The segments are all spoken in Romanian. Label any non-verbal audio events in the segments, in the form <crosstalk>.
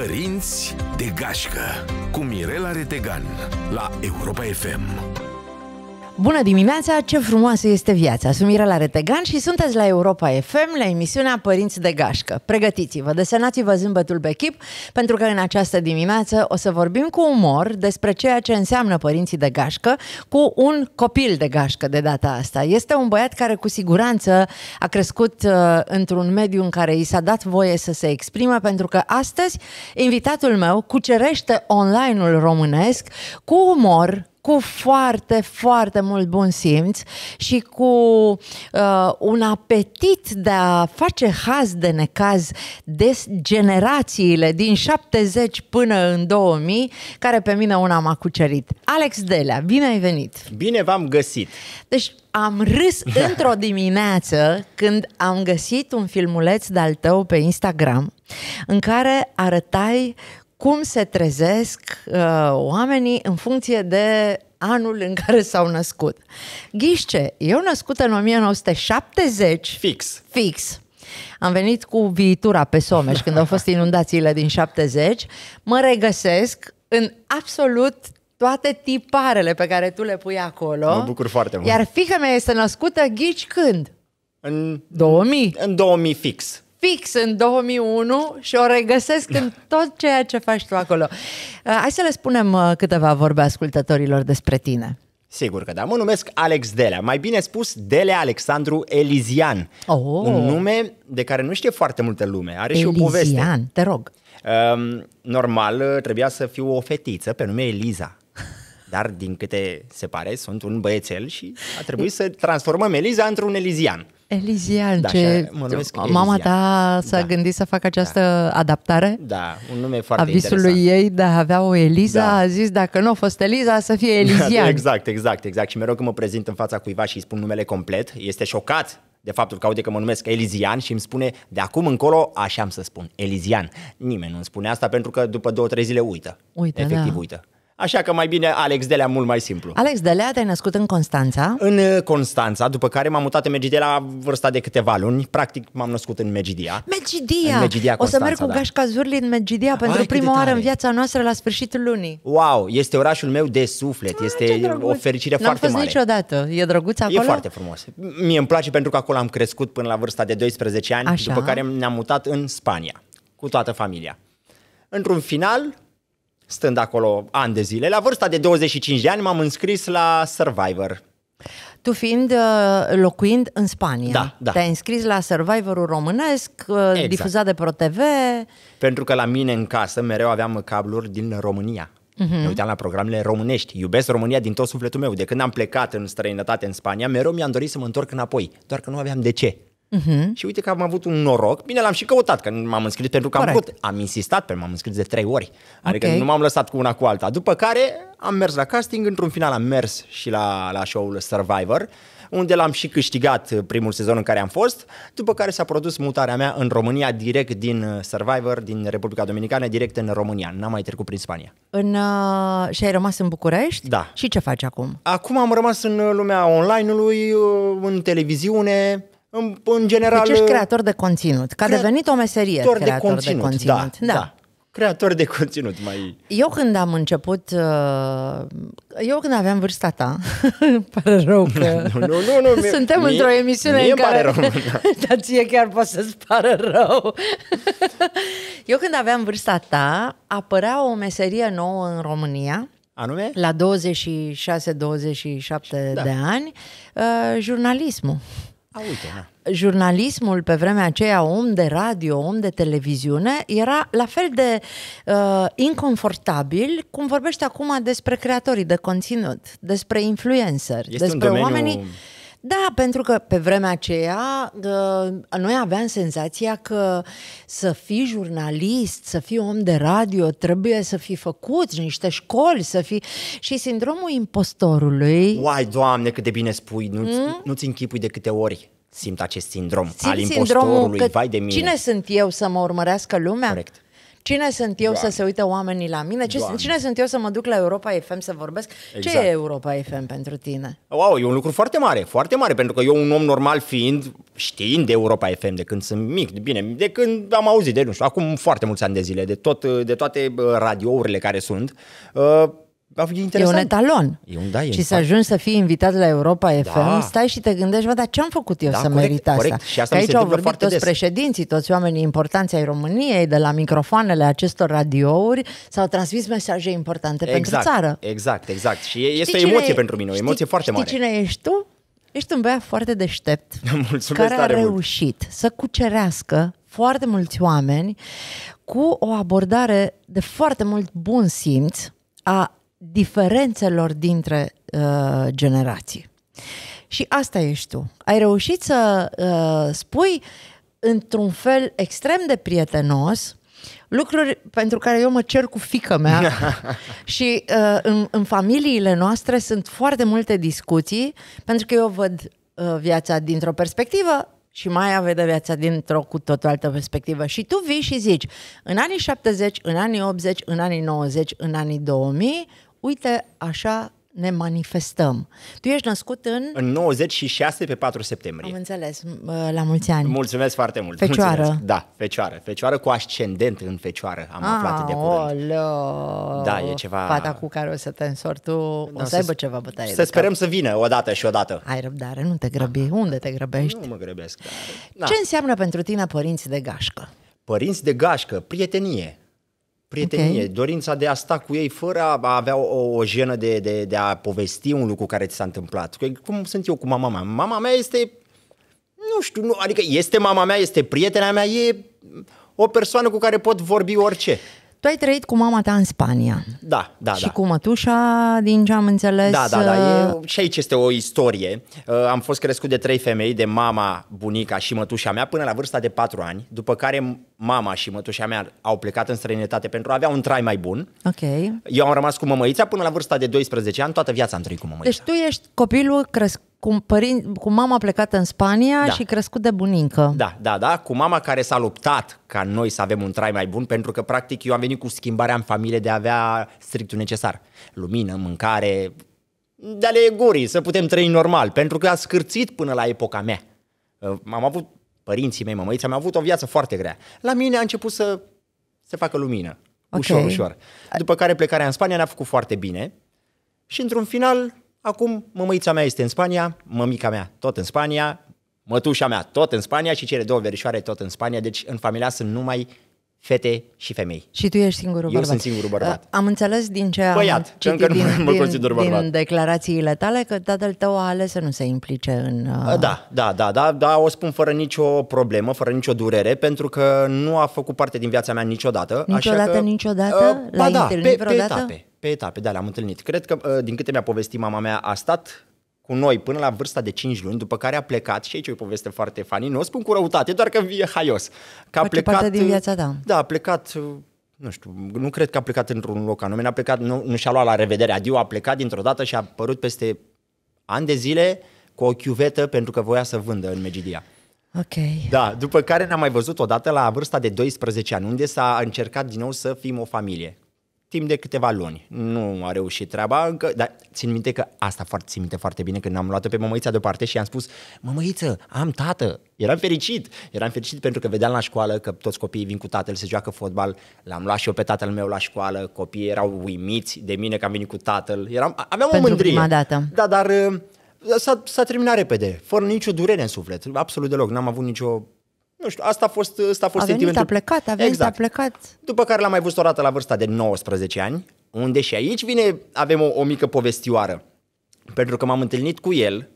Părinți de gașcă cu Mirela Retegan la Europa FM. Bună dimineața, ce frumoasă este viața! Sunt Mirela Retegan și sunteți la Europa FM, la emisiunea Părinți de Gașcă. Pregătiți-vă, desenați-vă zâmbetul pe chip, pentru că în această dimineață o să vorbim cu umor despre ceea ce înseamnă părinții de gașcă cu un copil de gașcă de data asta. Este un băiat care cu siguranță a crescut uh, într-un mediu în care i s-a dat voie să se exprime, pentru că astăzi invitatul meu cucerește online-ul românesc cu umor, cu foarte, foarte mult bun simț și cu uh, un apetit de a face haz de necaz de generațiile din 70 până în 2000, care pe mine una m-a cucerit. Alex Delea, bine ai venit! Bine v-am găsit! Deci am râs <laughs> într-o dimineață când am găsit un filmuleț de-al tău pe Instagram în care arătai cum se trezesc uh, oamenii în funcție de anul în care s-au născut. Ghișce, eu născut în 1970. Fix. Fix. Am venit cu viitura pe Someș când au fost inundațiile din 70. Mă regăsesc în absolut toate tiparele pe care tu le pui acolo. Mă bucur foarte mult. Iar fica mea este născută, ghici când? În 2000. În 2000 fix fix în 2001 și o regăsesc în da. tot ceea ce faci tu acolo. Uh, hai să le spunem uh, câteva vorbe ascultătorilor despre tine. Sigur că da. Mă numesc Alex Delea, mai bine spus Dele Alexandru Elizian. Oh. Un nume de care nu știe foarte multă lume. Are Elizian, și o poveste. Elizian, te rog. Um, normal, uh, trebuia să fiu o fetiță pe nume Eliza dar din câte se pare sunt un băiețel și a trebuit să transformăm Eliza într-un elizian. Elizian, da, ce... mă mama Elizian. ta s-a da. gândit să facă da. această da. adaptare? Da, un nume foarte visului interesant. ei, a da, avea o Eliza, da. a zis dacă nu a fost Eliza, să fie Elizian. <laughs> exact, exact, exact. Și mereu când mă prezint în fața cuiva și îi spun numele complet, este șocat de faptul că aude că mă numesc Elizian și îmi spune de acum încolo așa am să spun, Elizian. Nimeni nu îmi spune asta pentru că după două, trei zile uită. Uită, Efectiv da. uită. Așa că mai bine Alex Delea, mult mai simplu. Alex Delea, te-ai născut în Constanța? În uh, Constanța, după care m-am mutat în Megidia la vârsta de câteva luni. Practic m-am născut în Megidia. Megidia! În Megidia o să merg cu da. Gașca Zurli în Megidia pentru Ai, prima oară în viața noastră la sfârșitul lunii. Wow, este orașul meu de suflet, este o fericire N-am foarte mare. Nu am fost niciodată, e drăguț acolo? E foarte frumos. Mie îmi place pentru că acolo am crescut până la vârsta de 12 ani, Așa. după care ne-am mutat în Spania, cu toată familia. Într-un final, stând acolo ani de zile. La vârsta de 25 de ani m-am înscris la Survivor. Tu fiind uh, locuind în Spania, da, da. te-ai înscris la Survivorul românesc, uh, exact. difuzat de ProTV. Pentru că la mine în casă mereu aveam cabluri din România. Uh-huh. Ne uitam la programele românești. Iubesc România din tot sufletul meu. De când am plecat în străinătate, în Spania, mereu mi-am dorit să mă întorc înapoi. Doar că nu aveam de ce. Uh-huh. Și uite că am avut un noroc. Bine, l-am și căutat, că m-am înscris pentru că am vrut. Am insistat pe m-am înscris de trei ori. Adică okay. nu m-am lăsat cu una cu alta. După care am mers la casting, într-un final am mers și la, la show-ul Survivor, unde l-am și câștigat uh, primul sezon în care am fost, după care s-a produs mutarea mea în România, direct din uh, Survivor, din Republica Dominicană, direct în România. N-am mai trecut prin Spania. În, uh, și ai rămas în București? Da. Și ce faci acum? Acum am rămas în uh, lumea online-ului, în televiziune, în, în general... Deci ești uh, creator de conținut, că a devenit o meserie creator, de conținut. De conținut. Da, da. da. Creator de conținut mai... Eu când am început, uh, eu când aveam vârsta ta, <laughs> pare rău că <laughs> nu, nu, nu, nu, suntem mie, într-o emisiune mie în care... Pare rău, <laughs> da. dar ție chiar poate să-ți pară rău. eu când aveam vârsta ta, apărea o meserie nouă în România, Anume? La 26-27 da. de ani, uh, jurnalismul. A, uite, da. Jurnalismul pe vremea aceea, om de radio, om de televiziune, era la fel de uh, inconfortabil cum vorbește acum despre creatorii de conținut, despre influenceri, este despre domeniu... oamenii da, pentru că pe vremea aceea uh, noi aveam senzația că să fii jurnalist, să fii om de radio, trebuie să fii făcut niște școli, să fii... Și sindromul impostorului... Uai, doamne, cât de bine spui, nu, mm? nu-ți închipui de câte ori simt acest sindrom Simți al impostorului, că vai de mine. Cine sunt eu să mă urmărească lumea? Corect. Cine sunt eu Doamne. să se uite oamenii la mine? Ce, cine sunt eu să mă duc la Europa FM să vorbesc? Exact. Ce e Europa FM pentru tine? Wow, e un lucru foarte mare, foarte mare, pentru că eu, un om normal fiind, știind de Europa FM de când sunt mic, bine, de când am auzit, de nu știu, acum foarte mulți ani de zile, de, tot, de toate radiourile care sunt, uh, E, interesant. e un etalon. E un, da, e și să ajungi să fii invitat la Europa FM, da. stai și te gândești, bă, dar ce am făcut eu da, să merit asta? Corect. Și asta aici au vorbit toți des. președinții, toți oamenii importanți ai României, de la microfoanele acestor radiouri, s-au transmis mesaje importante exact, pentru țară. Exact, exact. Și este o emoție e, pentru mine, o emoție știi, foarte mare. Știi cine ești tu? Ești un băiat foarte deștept, <laughs> Mulțumesc care a reușit mult. să cucerească foarte mulți oameni cu o abordare de foarte mult bun simț a diferențelor dintre uh, generații. Și asta ești tu. Ai reușit să uh, spui într-un fel extrem de prietenos lucruri pentru care eu mă cer cu fică mea <laughs> și uh, în, în familiile noastre sunt foarte multe discuții pentru că eu văd uh, viața dintr-o perspectivă și Maia vede viața dintr-o cu o altă perspectivă. Și tu vii și zici, în anii 70, în anii 80, în anii 90, în anii 2000, uite, așa ne manifestăm. Tu ești născut în... În 96 pe 4 septembrie. Am înțeles. Ă, la mulți ani. Mulțumesc foarte mult. Fecioară. Mulțumesc. Da, fecioară. Fecioară cu ascendent în fecioară. Am A, aflat de curând. Olo. Da, e ceva... Fata cu care o să te însori tu, o da, să, să aibă ceva bătaie. Să sperăm cap. să vină odată și odată. Ai răbdare, nu te grăbi. Da. Unde te grăbești? Nu mă grăbesc. Dar... Da. Ce înseamnă pentru tine părinți de gașcă? Părinți de gașcă, prietenie, prietenie, okay. dorința de a sta cu ei fără a avea o, o jenă de, de, de a povesti un lucru care ți s-a întâmplat. Cum sunt eu cu mama mea? Mama mea este, nu știu, nu, adică este mama mea, este prietena mea, e o persoană cu care pot vorbi orice. Tu ai trăit cu mama ta în Spania. Da, da, Și da. cu mătușa, din ce am înțeles. Da, da, da. E, uh, și aici este o istorie. Uh, am fost crescut de trei femei, de mama, bunica și mătușa mea, până la vârsta de patru ani, după care mama și mătușa mea au plecat în străinătate pentru a avea un trai mai bun. Ok. Eu am rămas cu mămăița până la vârsta de 12 ani, toată viața am trăit cu mămăița. Deci tu ești copilul crescut cu, părin, cu mama plecată în Spania da. și crescut de bunincă. Da, da, da, cu mama care s-a luptat ca noi să avem un trai mai bun, pentru că practic eu am venit cu schimbarea în familie de a avea strictul necesar. Lumină, mâncare, de ale gurii, să putem trăi normal, pentru că a scârțit până la epoca mea. Uh, am avut, părinții mei, mămăița, mi-au avut o viață foarte grea. La mine a început să se facă lumină, okay. ușor, ușor. După care plecarea în Spania ne-a făcut foarte bine și într-un final Acum mămăița mea este în Spania, mămica mea tot în Spania, mătușa mea tot în Spania și cele două verișoare tot în Spania, deci în familia sunt numai fete și femei. Și tu ești singurul bărbat. Eu sunt singurul bărbat. Uh, am înțeles din ce am Băiat, păi citit că încă din, mă consider bărbat. din declarațiile tale că tatăl tău a ales să nu se implice în... Uh, uh... Da, da, da, da, da, o spun fără nicio problemă, fără nicio durere, pentru că nu a făcut parte din viața mea niciodată. Niciodată, așa că, niciodată? Uh, ba da, pe, pe etape, pe etape, da, l am întâlnit. Cred că, uh, din câte mi-a povestit mama mea, a stat cu noi până la vârsta de 5 luni, după care a plecat, și aici e o poveste foarte fani, nu o spun cu răutate, doar că e haios. Că a plecat plecat, din viața ta. Da, a plecat uh, nu știu, nu cred că a plecat într-un loc anume, a plecat, nu, nu și-a luat la revedere adiu, a plecat dintr-o dată și a apărut peste ani de zile cu o chiuvetă pentru că voia să vândă în Megidia. Ok. Da, după care ne-am mai văzut odată la vârsta de 12 ani, unde s-a încercat din nou să fim o familie timp de câteva luni. Nu a reușit treaba încă, dar țin minte că asta foarte, țin minte foarte bine când am luat-o pe mămăița deoparte și i-am spus, mămăiță, am tată. Eram fericit, eram fericit pentru că vedeam la școală că toți copiii vin cu tatăl să joacă fotbal, l-am luat și eu pe tatăl meu la școală, copiii erau uimiți de mine că am venit cu tatăl, eram, aveam pentru o mândrie. Prima dată. Da, dar ă, s-a, s-a terminat repede, fără nicio durere în suflet, absolut deloc, n-am avut nicio nu știu, asta a fost, asta a fost a venit, sentimentul. a plecat, a venit, exact. a plecat. După care l-am mai văzut o dată la vârsta de 19 ani, unde și aici vine, avem o, o mică povestioară. Pentru că m-am întâlnit cu el,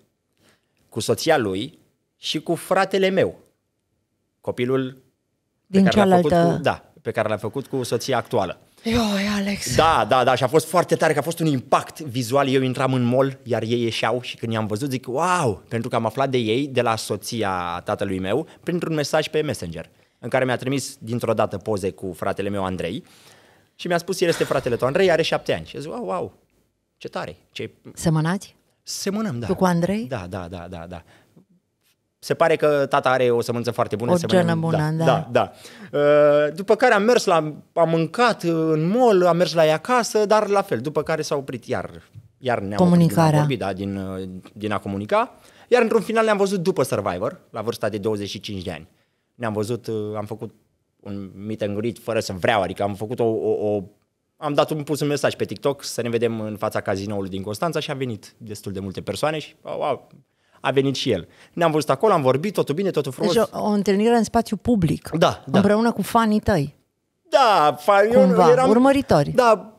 cu soția lui și cu fratele meu, copilul Din pe care cealaltă... l-a făcut cu, da, pe care l-a făcut cu soția actuală. Ioi, Alex. Da, da, da, și a fost foarte tare, că a fost un impact vizual. Eu intram în mall, iar ei ieșeau și când i-am văzut zic, wow, pentru că am aflat de ei, de la soția tatălui meu, printr-un mesaj pe Messenger, în care mi-a trimis dintr-o dată poze cu fratele meu Andrei și mi-a spus, el este fratele tău, Andrei are șapte ani. Și zic, wow, wow, ce tare. Ce... Semănați? Semănăm, da. Tu cu Andrei? Da, da, da, da, da se pare că tata are o sămânță foarte bună. O bună, da. da. da, da. Uh, după care am mers la, am mâncat în mall, am mers la ea acasă, dar la fel, după care s-a oprit iar, iar ne-am Comunicarea. Oprit, da, din, uh, din a comunica. Iar într-un final ne-am văzut după Survivor, la vârsta de 25 de ani. Ne-am văzut, uh, am făcut un meet and greet fără să vreau, adică am făcut o, o, o am dat un pus un mesaj pe TikTok să ne vedem în fața cazinoului din Constanța și a venit destul de multe persoane și au, au a venit și el. Ne-am văzut acolo, am vorbit, totul bine, totul frumos. Deci o, o întâlnire în spațiu public. Da, da. Împreună cu fanii tăi. Da, fan, Cumva, eu eram, urmăritori. Da,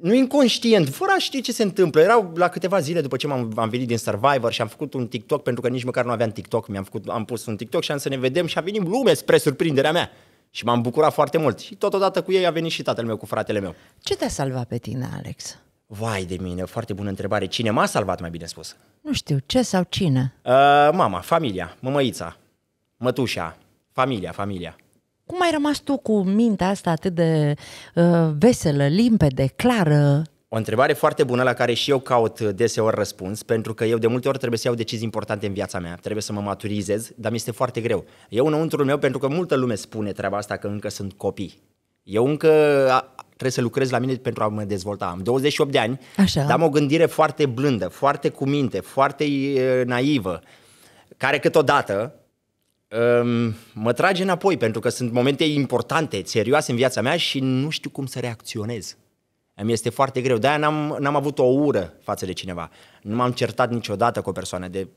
nu inconștient, fără a ști ce se întâmplă. Erau la câteva zile după ce m-am am venit din Survivor și am făcut un TikTok, pentru că nici măcar nu aveam TikTok, mi-am făcut, am pus un TikTok și am să ne vedem și a venit lume spre surprinderea mea. Și m-am bucurat foarte mult. Și totodată cu ei a venit și tatăl meu, cu fratele meu. Ce te-a salvat pe tine, Alex? Vai de mine, foarte bună întrebare. Cine m-a salvat, mai bine spus? Nu știu, ce sau cine? Uh, mama, familia, mămăița, mătușa, familia, familia. Cum ai rămas tu cu mintea asta atât de uh, veselă, limpede, clară? O întrebare foarte bună la care și eu caut deseori răspuns, pentru că eu de multe ori trebuie să iau decizii importante în viața mea, trebuie să mă maturizez, dar mi este foarte greu. Eu înăuntru meu, pentru că multă lume spune treaba asta că încă sunt copii. Eu încă trebuie să lucrez la mine pentru a mă dezvolta. Am 28 de ani, Așa. dar am o gândire foarte blândă, foarte cu minte, foarte naivă, care câteodată um, mă trage înapoi, pentru că sunt momente importante, serioase în viața mea și nu știu cum să reacționez. Mi este foarte greu. De-aia n-am, n-am avut o ură față de cineva. Nu m-am certat niciodată cu o persoană de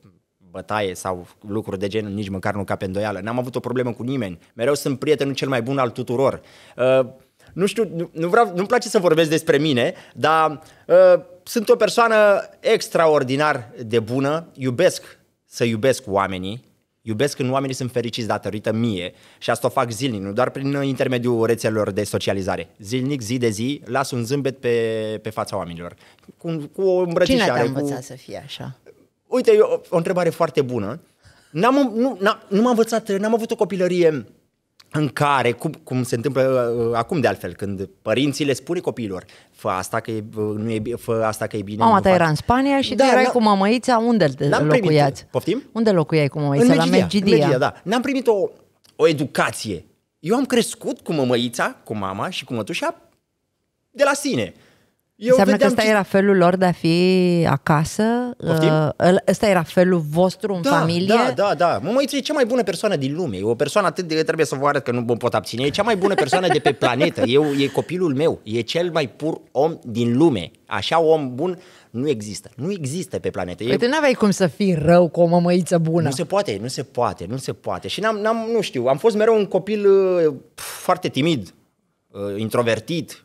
bătaie sau lucruri de genul, nici măcar nu cap îndoială. N-am avut o problemă cu nimeni. Mereu sunt prietenul cel mai bun al tuturor. Uh, nu știu, nu, nu vreau, nu-mi place să vorbesc despre mine, dar uh, sunt o persoană extraordinar de bună, iubesc să iubesc oamenii, iubesc când oamenii sunt fericiți datorită mie și asta o fac zilnic, nu doar prin intermediul rețelelor de socializare. Zilnic, zi de zi, las un zâmbet pe, pe fața oamenilor. Cu, cu o îmbrățișare. Cine te-a învățat cu... să fie așa? Uite, e o, o întrebare foarte bună. N-am, nu, n-am, nu m-am învățat, n-am avut o copilărie în care, cum, cum se întâmplă uh, uh, acum de altfel, când părinții le spune copiilor, fă asta că e, uh, nu e, fă asta că e bine. Mama ta era în Spania și da, tu erai la, cu mamăița, unde locuiați? Primit. Poftim? Unde locuiai cu mamăița? În Megidia, la Megidia. În Megidia, da. N-am primit o, o educație. Eu am crescut cu mămăița, cu mama și cu mătușa de la sine. Eu Înseamnă că ăsta ce... era felul lor de a fi acasă? Poftim? Uh, ăsta era felul vostru în da, familie? Da, da, da. Mă, e cea mai bună persoană din lume. E o persoană atât de... Trebuie să vă arăt că nu mă pot abține. E cea mai bună persoană de pe <laughs> planetă. Eu, e copilul meu. E cel mai pur om din lume. Așa om bun nu există. Nu există pe planetă. Păi e... nu aveai cum să fii rău cu o mămăiță bună. Nu se poate, nu se poate, nu se poate. Și n-am, n-am nu știu, am fost mereu un copil uh, foarte timid, uh, introvertit,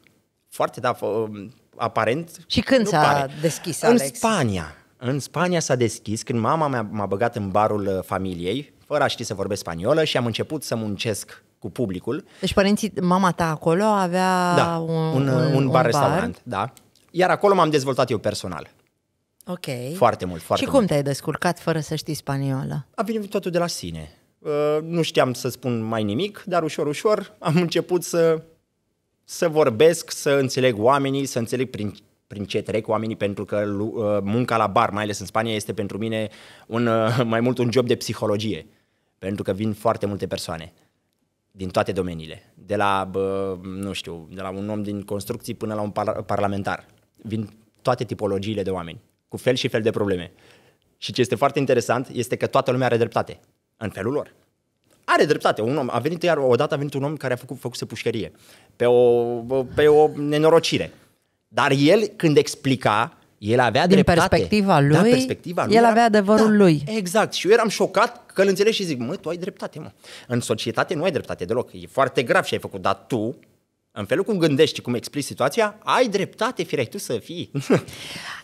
foarte, da, f- aparent. Și când s-a pare. deschis, Alex? În Spania. În Spania s-a deschis când mama mea m-a băgat în barul uh, familiei, fără a ști să vorbesc spaniolă și am început să muncesc cu publicul. Deci părinții, mama ta acolo avea da, un, un, uh, un, un bar-restaurant, bar. da. Iar acolo m-am dezvoltat eu personal. Ok. Foarte mult, foarte Și cum mult. te-ai descurcat fără să știi spaniolă? A venit totul de la sine. Uh, nu știam să spun mai nimic, dar ușor, ușor am început să să vorbesc, să înțeleg oamenii, să înțeleg prin, prin ce trec oamenii, pentru că uh, munca la bar, mai ales în Spania, este pentru mine un, uh, mai mult un job de psihologie, pentru că vin foarte multe persoane din toate domeniile, de la, nu știu, de la un om din construcții până la un par- parlamentar. Vin toate tipologiile de oameni, cu fel și fel de probleme. Și ce este foarte interesant este că toată lumea are dreptate, în felul lor are dreptate. Un om, a venit iar odată, a venit un om care a făcut, făcut pușcărie pe o, pe o nenorocire. Dar el, când explica, el avea Din dreptate. perspectiva da, lui, da, perspectiva lui el era, avea adevărul da, lui. Exact. Și eu eram șocat că îl înțelegi și zic, mă, tu ai dreptate, mă. În societate nu ai dreptate deloc. E foarte grav ce ai făcut, dar tu, în felul cum gândești și cum explici situația, ai dreptate, firai tu să fii. <laughs>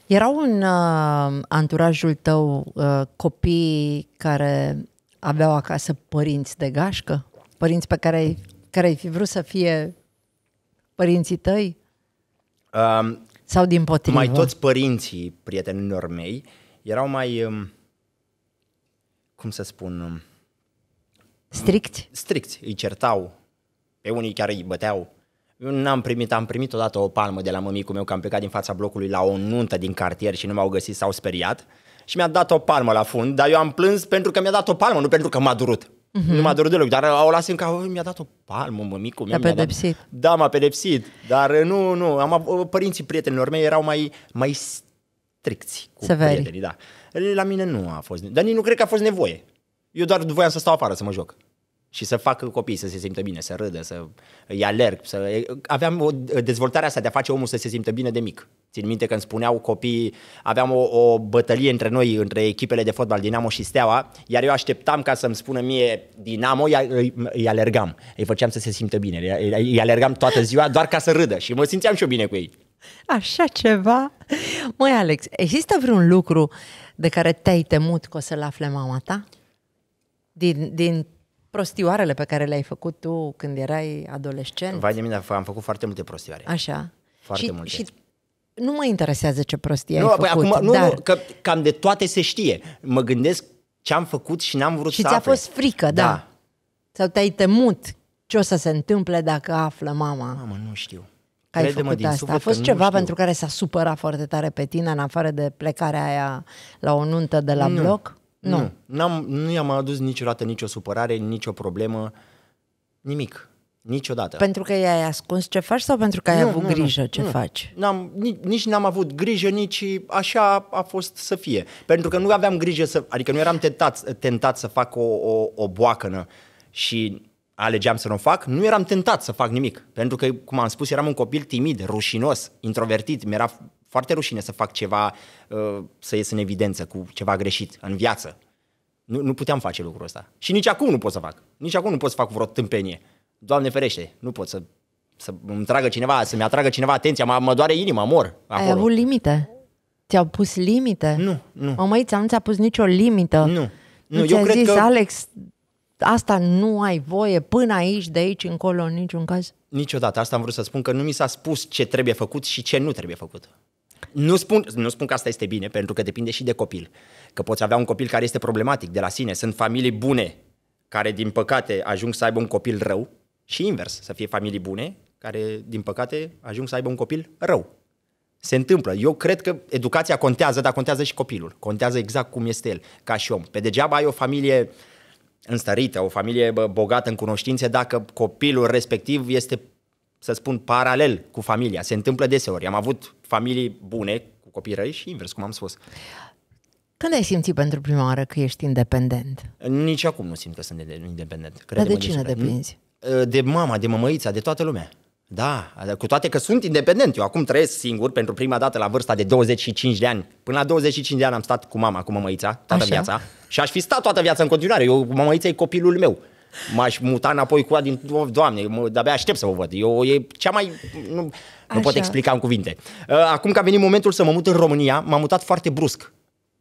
Erau în uh, anturajul tău uh, copii care aveau acasă părinți de gașcă? Părinți pe care ai, care ai fi vrut să fie părinții tăi? Um, Sau din potrivă? Mai toți părinții prietenilor mei erau mai, um, cum să spun... Um, stricți? Stricți, îi certau. Pe unii chiar îi băteau. Eu n-am primit, am primit odată o palmă de la mămicul meu că am plecat din fața blocului la o nuntă din cartier și nu m-au găsit, s-au speriat și mi-a dat o palmă la fund, dar eu am plâns pentru că mi-a dat o palmă, nu pentru că m-a durut. Mm-hmm. Nu m-a mhm. durut deloc, dar o las în cap, mi-a dat o palmă, mă, micu. Te-a pedepsit. Dat... Da, m-a pedepsit, dar eh, nu, nu, am, părinții prietenilor mei erau mai, mai stricți cu Severi. prietenii, da. La mine nu a fost, dar nici nu cred că a fost nevoie. Eu doar voiam să stau afară să mă joc și să facă copii să se simtă bine, să râdă, să îi alerg. Să... Aveam o dezvoltarea asta de a face omul să se simtă bine de mic. Țin minte când spuneau copii, aveam o, o bătălie între noi, între echipele de fotbal, Dinamo și Steaua, iar eu așteptam ca să-mi spună mie Dinamo, îi, îi alergam, îi făceam să se simtă bine, îi, îi alergam toată ziua doar ca să râdă și mă simțeam și eu bine cu ei. Așa ceva? Măi Alex, există vreun lucru de care te-ai temut că o să-l afle mama ta? Din, din prostioarele pe care le-ai făcut tu când erai adolescent? Vai de mine, am făcut foarte multe prostioare. Așa. Foarte și, multe. Și nu mă interesează ce prostie nu, ai păi făcut, acum, nu, dar... nu, că cam de toate se știe. Mă gândesc ce am făcut și n-am vrut și să Și ți-a afle. fost frică, da. da. Sau te-ai temut ce o să se întâmple dacă află mama. Mamă, nu știu. Că ai făcut din făcut asta. A fost ceva pentru care s-a supărat foarte tare pe tine, în afară de plecarea aia la o nuntă de la nu. bloc? Nu. Nu, nu i-am adus niciodată nicio supărare, nicio problemă, nimic. Niciodată. Pentru că i-ai ascuns ce faci sau pentru că ai nu, avut nu, grijă nu, ce nu. faci? N-am, nici, nici n-am avut grijă, nici așa a fost să fie. Pentru că nu aveam grijă să... Adică nu eram tentat, tentat să fac o, o, o boacănă și alegeam să nu fac, nu eram tentat să fac nimic. Pentru că, cum am spus, eram un copil timid, rușinos, introvertit, mi-era foarte rușine să fac ceva, uh, să ies în evidență cu ceva greșit în viață. Nu, nu puteam face lucrul ăsta. Și nici acum nu pot să fac. Nici acum nu pot să fac vreo tâmpenie. Doamne ferește, nu pot să, să îmi tragă cineva, să-mi atragă cineva atenția, mă, mă doare inima, mor. Acolo. Ai avut limite? Ți-au pus limite? Nu, nu. Mămăița nu ți-a pus nicio limită. Nu. Nu, nu eu cred zis, că... Alex, asta nu ai voie până aici, de aici încolo, în niciun caz? Niciodată. Asta am vrut să spun, că nu mi s-a spus ce trebuie făcut și ce nu trebuie făcut. Nu spun, nu spun că asta este bine, pentru că depinde și de copil. Că poți avea un copil care este problematic de la sine. Sunt familii bune care, din păcate, ajung să aibă un copil rău și invers, să fie familii bune care, din păcate, ajung să aibă un copil rău. Se întâmplă. Eu cred că educația contează, dar contează și copilul. Contează exact cum este el, ca și om. Pe degeaba ai o familie înstărită, o familie bogată în cunoștințe, dacă copilul respectiv este să spun, paralel cu familia. Se întâmplă deseori. Am avut familii bune cu copii răi și invers, cum am spus. Când ai simțit pentru prima oară că ești independent? Nici acum nu simt că sunt independent. Dar de cine depinzi? Ă, de mama, de mămăița, de toată lumea. Da, da, cu toate că sunt independent. Eu acum trăiesc singur pentru prima dată la vârsta de 25 de ani. Până la 25 de ani am stat cu mama, cu mămăița, toată Așa. viața. Și aș fi stat toată viața în continuare. Eu, mămăița e copilul meu m-aș muta înapoi cu ea din, doamne, mă, de-abia aștept să vă văd. Eu, e cea mai, nu, nu pot explica în cuvinte. Uh, acum că a venit momentul să mă mut în România, m-am mutat foarte brusc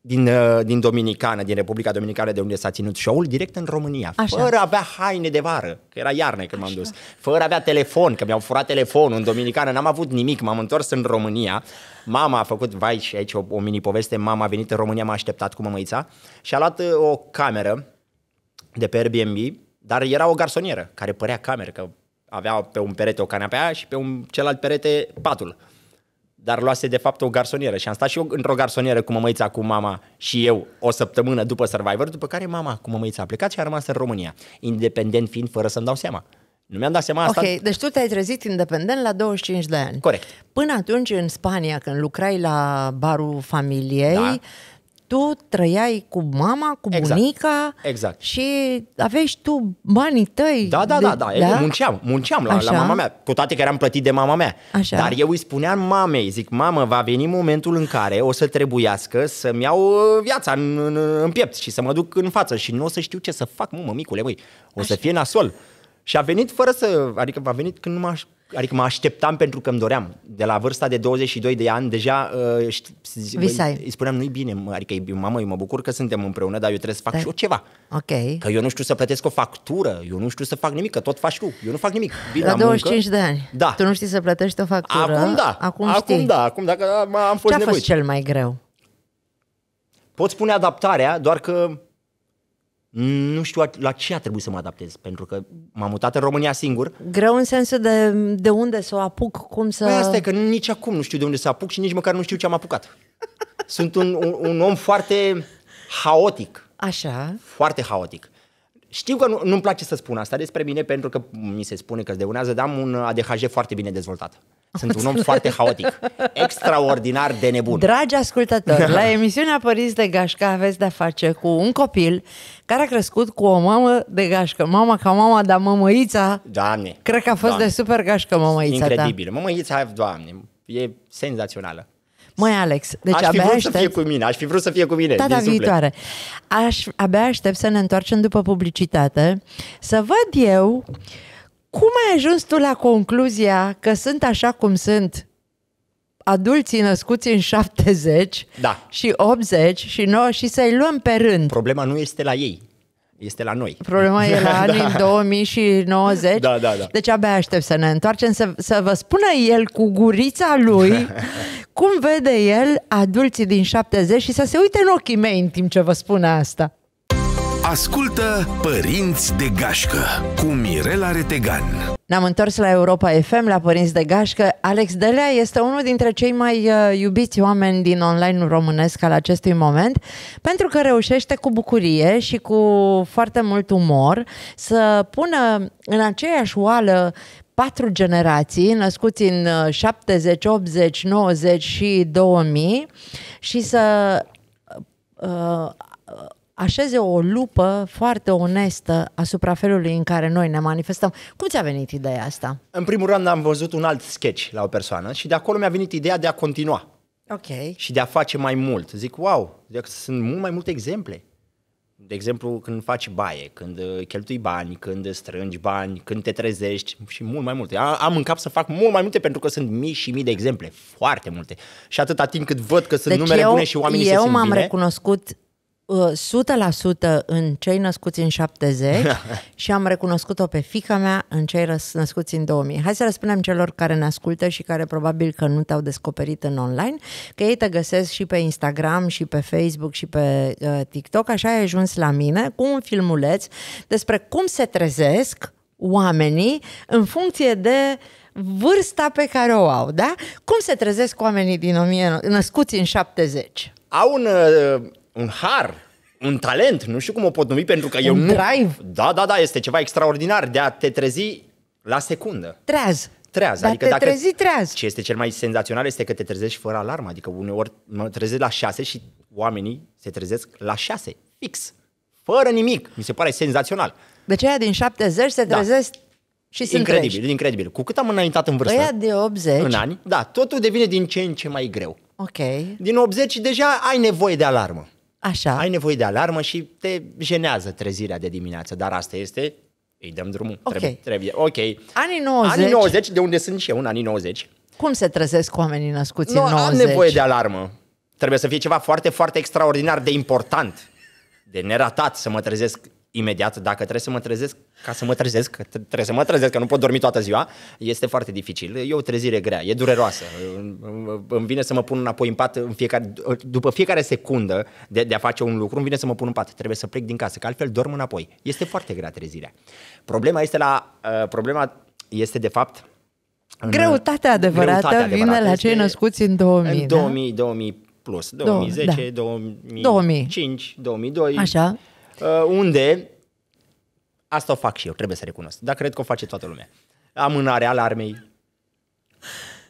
din, uh, din Dominicană, din Republica Dominicană, de unde s-a ținut show-ul, direct în România, Așa. fără a avea haine de vară, că era iarnă când m-am dus, fără a avea telefon, că mi-au furat telefonul în Dominicană, n-am avut nimic, m-am întors în România, mama a făcut, vai și aici o, o mini-poveste, mama a venit în România, m-a așteptat cu mămăița și a luat uh, o cameră de pe Airbnb dar era o garsonieră care părea cameră, că avea pe un perete o canapea și pe un celălalt perete patul. Dar luase de fapt o garsonieră și am stat și eu într-o garsonieră cu mămăița, cu mama și eu o săptămână după Survivor, după care mama cu mămăița a plecat și a rămas în România, independent fiind fără să-mi dau seama. Nu mi-am dat seama asta. Ok, deci tu te-ai trezit independent la 25 de ani. Corect. Până atunci, în Spania, când lucrai la barul familiei, da tu trăiai cu mama, cu exact. bunica exact. și aveai și tu banii tăi. Da, da, da de, da, da, da? munceam, munceam la, la mama mea, cu toate că eram plătit de mama mea. Așa. Dar eu îi spuneam mamei, zic, mamă, va veni momentul în care o să trebuiască să-mi iau uh, viața în, în, în piept și să mă duc în față și nu o să știu ce să fac, mă, micule măi, o Așa. să fie nasol. Și a venit fără să, adică a venit când nu m-aș adică mă așteptam pentru că îmi doream. De la vârsta de 22 de ani, deja uh, știi, Visai. îi spuneam, nu-i bine, adică mamă, eu mă bucur că suntem împreună, dar eu trebuie să fac da. și eu ceva. Okay. Că eu nu știu să plătesc o factură, eu nu știu să fac nimic, că tot faci tu, eu nu fac nimic. Vin la, la 25 muncă. de ani, da. tu nu știi să plătești o factură. Acum da, acum, acum știi. da, acum dacă da, am fost Ce-a nevoit. fost cel mai greu? Pot spune adaptarea, doar că nu știu la ce a trebuit să mă adaptez, pentru că m-am mutat în România singur. Greu în sensul de, de unde să o apuc, cum să... Păi asta e că nici acum nu știu de unde să apuc și nici măcar nu știu ce am apucat. <laughs> Sunt un, un, un om foarte haotic. Așa. Foarte haotic. Știu că nu, nu-mi place să spun asta despre mine pentru că mi se spune că de unează, dar am un ADHD foarte bine dezvoltat. Sunt un om foarte haotic, extraordinar de nebun. Dragi ascultători, la <laughs> emisiunea Părinți de Gașca aveți de-a face cu un copil care a crescut cu o mamă de gașcă. Mama ca mama, dar mămăița... Doamne! Cred că a fost doamne. de super gașcă mămăița Incredibil. Ta. Mămăița, doamne, e senzațională. Măi, Alex, deci aș fi vrut aștept... să fie cu mine, aș fi vrut să fie cu mine. Tata viitoare. Aș, abia aștept să ne întoarcem după publicitate, să văd eu cum ai ajuns tu la concluzia că sunt așa cum sunt adulții născuți în 70 da. și 80 și 9 și să-i luăm pe rând. Problema nu este la ei, este la noi. Problema e la <laughs> anii da. 2090. Da, da, da. Deci abia aștept să ne întoarcem, să, să vă spună el cu gurița lui <laughs> cum vede el adulții din 70 și să se uite în ochii mei în timp ce vă spune asta. Ascultă Părinți de Gașcă cu Mirela Retegan. Ne-am întors la Europa FM, la Părinți de Gașcă. Alex Delea este unul dintre cei mai uh, iubiți oameni din online românesc al acestui moment, pentru că reușește cu bucurie și cu foarte mult umor să pună în aceeași oală patru generații născuți în 70, 80, 90 și 2000 și să uh, așeze o lupă foarte onestă asupra felului în care noi ne manifestăm. Cum ți-a venit ideea asta? În primul rând am văzut un alt sketch la o persoană și de acolo mi-a venit ideea de a continua. Ok. Și de a face mai mult. Zic, wow, sunt mult mai multe exemple. De exemplu, când faci baie, când uh, cheltui bani, când strângi bani, când te trezești și mult mai multe. Am în cap să fac mult mai multe pentru că sunt mii și mii de exemple, foarte multe. Și atâta timp cât văd că sunt deci numere eu, bune și oamenii eu se simt m-am recunoscut 100% uh, în cei născuți în 70 <laughs> și am recunoscut-o pe fica mea în cei născuți în 2000. Hai să răspundem celor care ne ascultă și care probabil că nu te-au descoperit în online, că ei te găsesc și pe Instagram și pe Facebook și pe uh, TikTok, așa ai ajuns la mine cu un filmuleț despre cum se trezesc oamenii în funcție de vârsta pe care o au, da? Cum se trezesc oamenii din 1000, născuți în 70? Au un uh, un har, un talent, nu știu cum o pot numi pentru că un eu nu... drive? Da, da, da, este ceva extraordinar de a te trezi la secundă. Treaz. Treaz. Dar adică te dacă, trezi treaz. Ce este cel mai senzațional este că te trezești fără alarmă. Adică uneori mă trezesc la șase și oamenii se trezesc la șase, fix, fără nimic. Mi se pare senzațional. Deci aia din 70 se da. trezesc da. și sunt Incredibil, treci. incredibil. Cu cât am înaintat în vârstă? Păi aia de 80? În ani, da, totul devine din ce în ce mai greu. Ok. Din 80 deja ai nevoie de alarmă. Așa. Ai nevoie de alarmă și te jenează trezirea de dimineață, dar asta este, îi dăm drumul, okay. trebuie, trebuie, ok. Anii 90. Anii 90, de unde sunt și eu în anii 90. Cum se trezesc oamenii născuți nu, în 90? am nevoie de alarmă. Trebuie să fie ceva foarte, foarte extraordinar de important, de neratat să mă trezesc imediat, dacă trebuie să mă trezesc, ca să mă trezesc, trebuie să mă trezesc, că nu pot dormi toată ziua, este foarte dificil. E o trezire grea, e dureroasă. Îmi vine să mă pun înapoi în pat în fiecare, după fiecare secundă de, de a face un lucru, îmi vine să mă pun în pat. Trebuie să plec din casă, că altfel dorm înapoi. Este foarte grea trezirea. Problema este la, uh, problema este de fapt Greutatea adevărată, greutatea adevărată vine la cei născuți în 2000, în 2000 da? 2000 plus, 2010, da. 2005, 2002. Așa. Uh, unde asta o fac și eu, trebuie să recunosc, dar cred că o face toată lumea. Amânarea alarmei,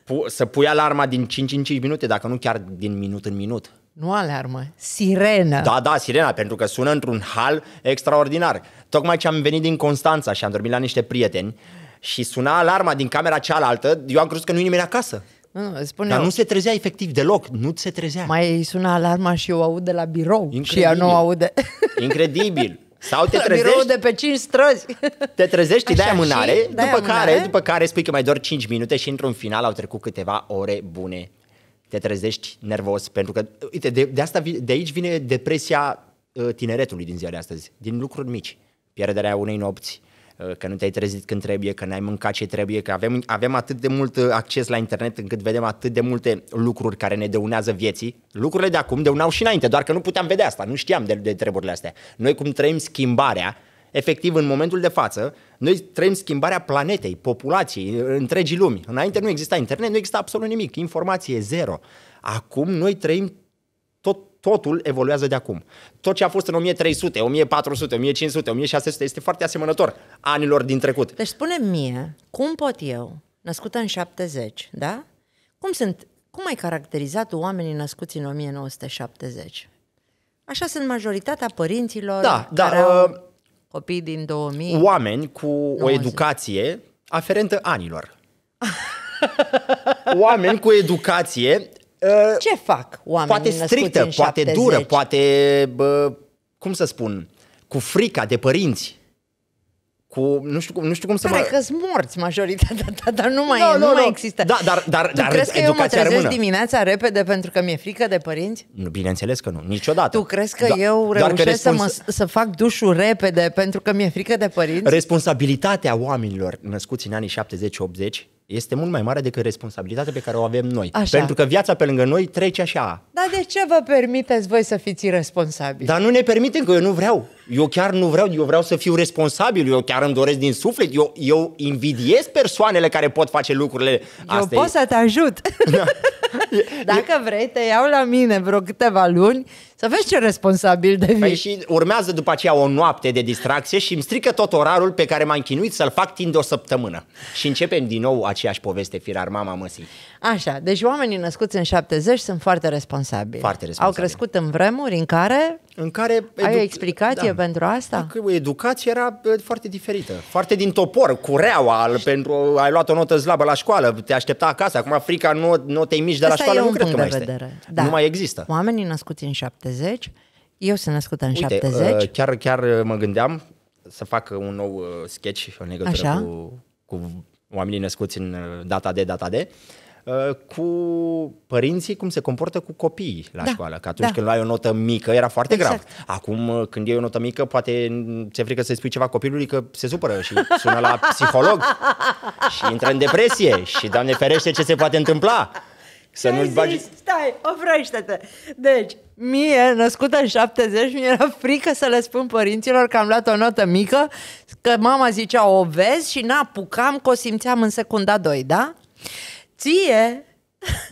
pu- să pui alarma din 5 în 5 minute, dacă nu chiar din minut în minut. Nu alarmă, sirenă. Da, da, sirena, pentru că sună într-un hal extraordinar. Tocmai ce am venit din Constanța și am dormit la niște prieteni și suna alarma din camera cealaltă, eu am crezut că nu e nimeni acasă. Nu, spune Dar eu. nu se trezea efectiv deloc, nu se trezea. Mai sună alarma și eu aud de la birou Incredibil. și ea nu aude. <laughs> Incredibil. Sau te trezești... Birou de pe 5 străzi. <laughs> Te trezești, Așa, dai mânare, după care, după care spui că mai doar 5 minute și într-un final au trecut câteva ore bune. Te trezești nervos, pentru că, uite, de, de, asta, de aici vine depresia uh, tineretului din ziua de astăzi, din lucruri mici. Pierderea unei nopți, uh, Eh, că nu te-ai trezit când trebuie, că n-ai mâncat ce trebuie, că avem, avem atât de mult eh, acces la internet încât vedem atât de multe lucruri care ne dăunează vieții. Lucrurile de acum dăunau și înainte, doar că nu puteam vedea asta, nu știam de, de treburile astea. Noi cum trăim schimbarea, efectiv în momentul de față, noi trăim schimbarea planetei, populației, întregii lumi. Înainte nu exista internet, nu exista absolut nimic, informație zero. Acum noi trăim totul evoluează de acum. Tot ce a fost în 1300, 1400, 1500, 1600 este foarte asemănător anilor din trecut. Deci spune mie, cum pot eu, născută în 70, da? Cum sunt, cum ai caracterizat oamenii născuți în 1970? Așa sunt majoritatea părinților da, da, au uh, copii din 2000. Oameni cu 90. o educație aferentă anilor. <laughs> oameni cu educație Uh, Ce fac oamenii Poate strictă, poate 70? dură, poate, bă, cum să spun, cu frica de părinți cu, nu știu, cum, nu știu cum să Pare mă... că sunt morți majoritatea ta, <laughs> dar nu mai, no, e, nu, no, nu mai no. există. Da, dar, dar, tu dar crezi că eu mă trezesc rămână. dimineața repede pentru că mi-e frică de părinți? Nu, bineînțeles că nu, niciodată. Tu crezi că da, eu reușesc că răspuns... să, mă, să fac dușul repede pentru că mi-e frică de părinți? Responsabilitatea oamenilor născuți în anii 70-80 este mult mai mare decât responsabilitatea pe care o avem noi. Așa. Pentru că viața pe lângă noi trece așa. Dar de ce vă permiteți voi să fiți responsabili? Dar nu ne permitem, că eu nu vreau. Eu chiar nu vreau, eu vreau să fiu responsabil, eu chiar îmi doresc din suflet, eu, eu invidiez persoanele care pot face lucrurile astea. Eu pot să te ajut. Da. <laughs> <laughs> Dacă vrei, te iau la mine vreo câteva luni să vezi ce responsabil devii. Păi și urmează după aceea o noapte de distracție și îmi strică tot orarul pe care m-am chinuit să-l fac timp de o săptămână. Și începem din nou aceeași poveste, firar mama măsii. Așa, deci oamenii născuți în 70 sunt foarte responsabili. Foarte responsabili. Au crescut în vremuri în care... În care... Edu... Ai o explicație da. pentru asta? Că adică educația era foarte diferită. Foarte din topor, cureaua, Ști... pentru, ai luat o notă slabă la școală, te aștepta acasă. Acum frica nu, notei mici de la asta școală nu cred că mai vedere. este. Da. Nu mai există. Oamenii născuți în 70 eu sunt născut în Uite, 70. Uh, chiar, chiar uh, mă gândeam să fac uh, un nou sketch în legătură cu, cu oamenii născuți în data de, data de. Uh, Uh, cu părinții cum se comportă cu copiii la da, școală. Că atunci da. când ai o notă mică era foarte exact. grav. Acum uh, când e o notă mică poate ți-e frică să-i spui ceva copilului că se supără și sună la psiholog <laughs> și intră în depresie și Doamne ferește ce se poate întâmpla. Să nu bagi... Stai, oprește-te. Deci, mie, născută în 70, mi era frică să le spun părinților că am luat o notă mică, că mama zicea o vezi și n-apucam, că o simțeam în secunda 2, da? Ție?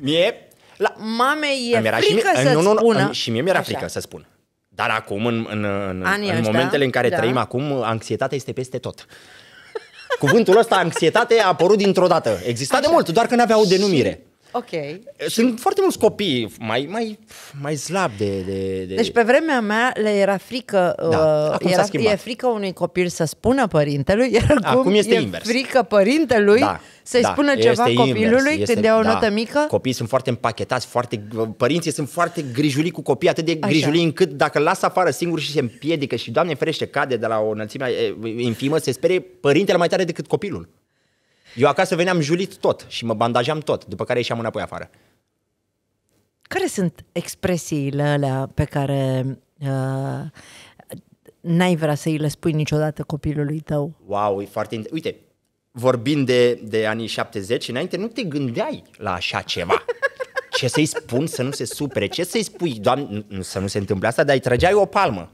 Mie? La mame e îmi era frică și mie, să nu, nu, spună. și mie mi-era Așa. frică să spun. Dar acum, în, în, în, în ăștia, momentele în care da. trăim acum, anxietatea este peste tot. Cuvântul ăsta, anxietate, a apărut dintr-o dată. Exista Așa. de mult, doar că n-avea o denumire. Și Ok. Sunt foarte mulți copii mai, mai, mai slabi de, de, de... Deci pe vremea mea le era frică, da. Uh, acum era, e frică unui copil să spună părintelui, <laughs> iar acum, acum este e invers. frică părintelui da. să-i da. spună este ceva invers. copilului este, când e o da. notă mică. Copiii sunt foarte împachetați, foarte, părinții sunt foarte grijuli cu copii, atât de Așa. grijuli încât dacă îl lasă afară singur și se împiedică și, Doamne ferește, cade de la o înălțime infimă, se sperie părintele mai tare decât copilul. Eu acasă veneam julit tot și mă bandajam tot, după care ieșeam înapoi afară. Care sunt expresiile alea pe care uh, n-ai vrea să îi le spui niciodată copilului tău? Wow, e foarte... Uite, vorbind de, de anii 70 înainte, nu te gândeai la așa ceva. <laughs> Ce să-i spun să nu se supere? Ce să-i spui, doamne, să nu se întâmple asta, dar îi trăgeai o palmă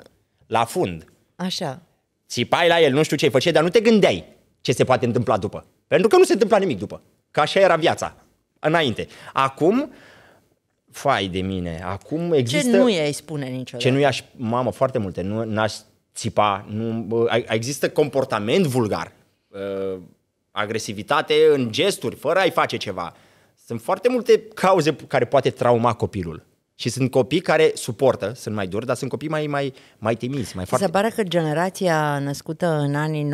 la fund. Așa. Țipai la el, nu știu ce-i făceai, dar nu te gândeai ce se poate întâmpla după. Pentru că nu se întâmpla nimic după. Ca așa era viața înainte. Acum, fai de mine, acum există... Ce nu i-ai spune niciodată? Ce nu i-aș... Mamă, foarte multe. Nu, n-aș țipa. Nu, există comportament vulgar. Ă, agresivitate în gesturi, fără a-i face ceva. Sunt foarte multe cauze care poate trauma copilul. Și sunt copii care suportă, sunt mai duri, dar sunt copii mai, mai, mai timizi. Mai foarte... Se pare că generația născută în anii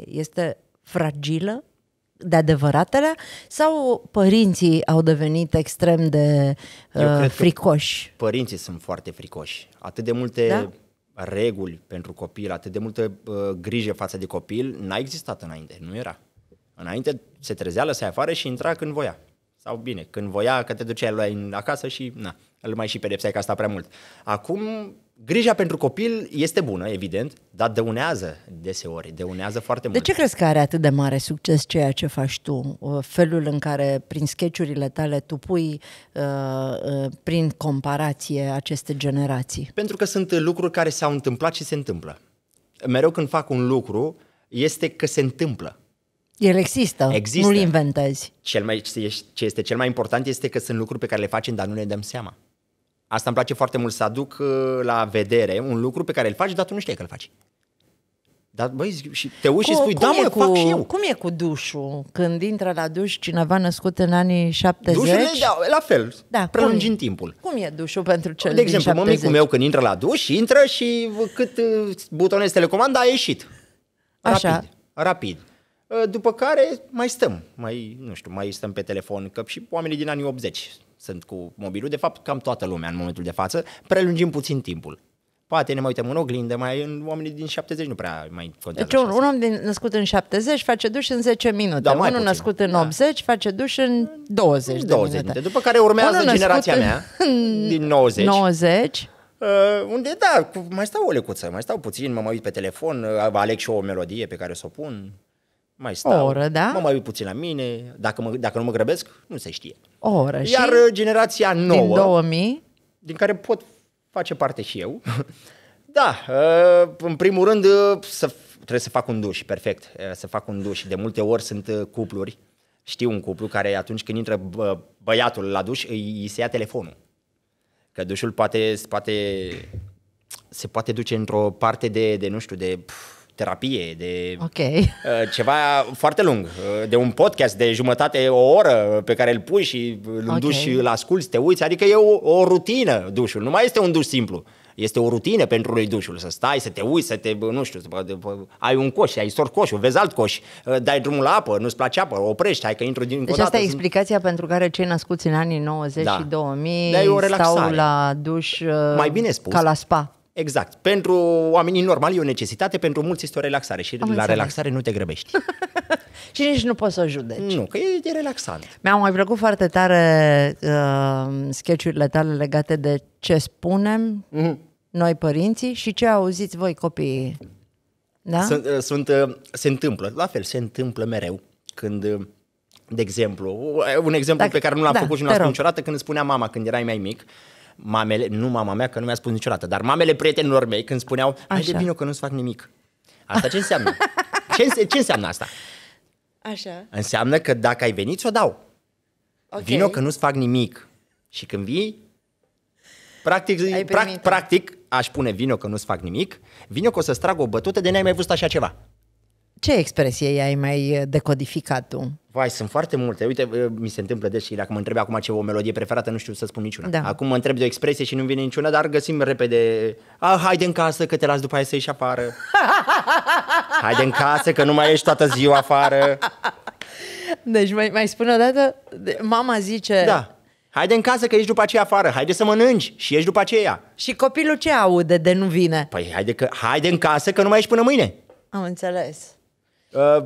90-2000 este fragilă de adevăratele sau părinții au devenit extrem de uh, fricoși? Părinții sunt foarte fricoși. Atât de multe da? reguli pentru copil, atât de multă uh, grijă față de copil, n-a existat înainte, nu era. Înainte se trezea, lăsa afară și intra când voia. Sau bine, când voia că te duceai la acasă și na, îl mai și pedepseai ca asta prea mult. Acum Grija pentru copil este bună, evident, dar dăunează deseori, dăunează foarte mult. De ce crezi că are atât de mare succes ceea ce faci tu? Felul în care, prin sketchurile tale, tu pui uh, uh, prin comparație aceste generații? Pentru că sunt lucruri care s-au întâmplat și se întâmplă. Mereu când fac un lucru, este că se întâmplă. El există, există. nu-l inventezi. Cel mai, ce este cel mai important este că sunt lucruri pe care le facem, dar nu ne dăm seama. Asta îmi place foarte mult, să aduc uh, la vedere un lucru pe care îl faci, dar tu nu știi că îl faci. Dar băi, și te uiți cu, și spui, da mă, cu, fac și eu. Cum e cu dușul? Când intră la duș cineva născut în anii 70? Dușurile, da, la fel, da, prelungind cum, timpul. Cum e dușul pentru cel De exemplu, din 70? mămicul meu când intră la duș, intră și cât uh, butonezi telecomanda, a ieșit. Rapid, Așa. rapid. Uh, după care mai stăm, mai, nu știu, mai stăm pe telefon, că și oamenii din anii 80 sunt cu mobilul, de fapt cam toată lumea în momentul de față, prelungim puțin timpul. Poate ne mai uităm în oglindă, mai în oamenii din 70 nu prea mai contează. Deci un, un om din, născut în 70 face duș în 10 minute, da, mai unul puțin. născut în da. 80 face duș în 20 20 de minute. După care urmează unul generația mea în... din 90. 90 Uh, unde, da, mai stau o lecuță, mai stau puțin, mă mai uit pe telefon, uh, aleg și o melodie pe care o să o pun mai stau, o oră, da? mă mai uit puțin la mine, dacă, mă, dacă nu mă grăbesc, nu se știe. O oră. Iar și uh, generația nouă, din, 2000? din care pot face parte și eu, <laughs> da, uh, în primul rând uh, să, trebuie să fac un duș, perfect, să fac un duș. De multe ori sunt cupluri, știu un cuplu care atunci când intră bă, băiatul la duș, îi se ia telefonul. Că dușul poate, poate se poate duce într-o parte de, de nu știu, de... Pf, terapie, de okay. Uh, ceva foarte lung, uh, de un podcast de jumătate, o oră uh, pe care îl pui și îl okay. duci și îl asculti, te uiți, adică e o, o rutină dușul, nu mai este un duș simplu. Este o rutină pentru lui dușul, să stai, să te uiți, să te, nu știu, să, ai un coș, ai sor coșul, vezi alt coș, dai drumul la apă, nu-ți place apă, oprești, hai că intru din deci asta e explicația pentru care cei născuți în anii 90 da. și 2000 stau la duș mai bine spus, ca la spa. Exact. Pentru oamenii normali e o necesitate, pentru mulți este o relaxare și Am la înțeleg. relaxare nu te grăbești. <laughs> și nici nu poți să o judeci. Nu, că e, e relaxant. Mi-au mai plăcut foarte tare uh, sketchurile tale legate de ce spunem mm-hmm. noi părinții și ce auziți voi copiii. Da? Sunt, uh, sunt, uh, se întâmplă, la fel, se întâmplă mereu când uh, de exemplu, un exemplu Dacă, pe care nu l-am da, făcut și nu l-am spus niciodată, când îmi spunea mama când erai mai mic, uh, mamele, nu mama mea, că nu mi-a spus niciodată, dar mamele prietenilor mei când spuneau, hai de vină că nu-ți fac nimic. Asta ce înseamnă? ce, înse- ce înseamnă asta? Așa. Înseamnă că dacă ai venit, o dau. Okay. Vino că nu-ți fac nimic. Și când vii, practic, practic, practic, aș pune vino că nu-ți fac nimic, vino că o să-ți trag o bătută de n-ai mai văzut așa ceva. Ce expresie ai mai eh, decodificat tu? Vai, sunt foarte multe. Uite, eh, mi se întâmplă deși, dacă mă întreb acum ce o melodie preferată, nu știu să spun niciuna. Da. Acum mă întreb de o expresie și nu vine niciuna, dar găsim repede. Ah, haide în casă că te las după aia să ieși afară. <laughs> haide în casă că nu mai ești toată ziua afară. Deci mai, mai spun o dată, mama zice... Da. Haide în casă că ești după aceea afară, haide să mănânci și ești după aceea. Și copilul ce aude de nu vine? Păi haide, că, haide în casă că nu mai ești până mâine. Am înțeles. Uh,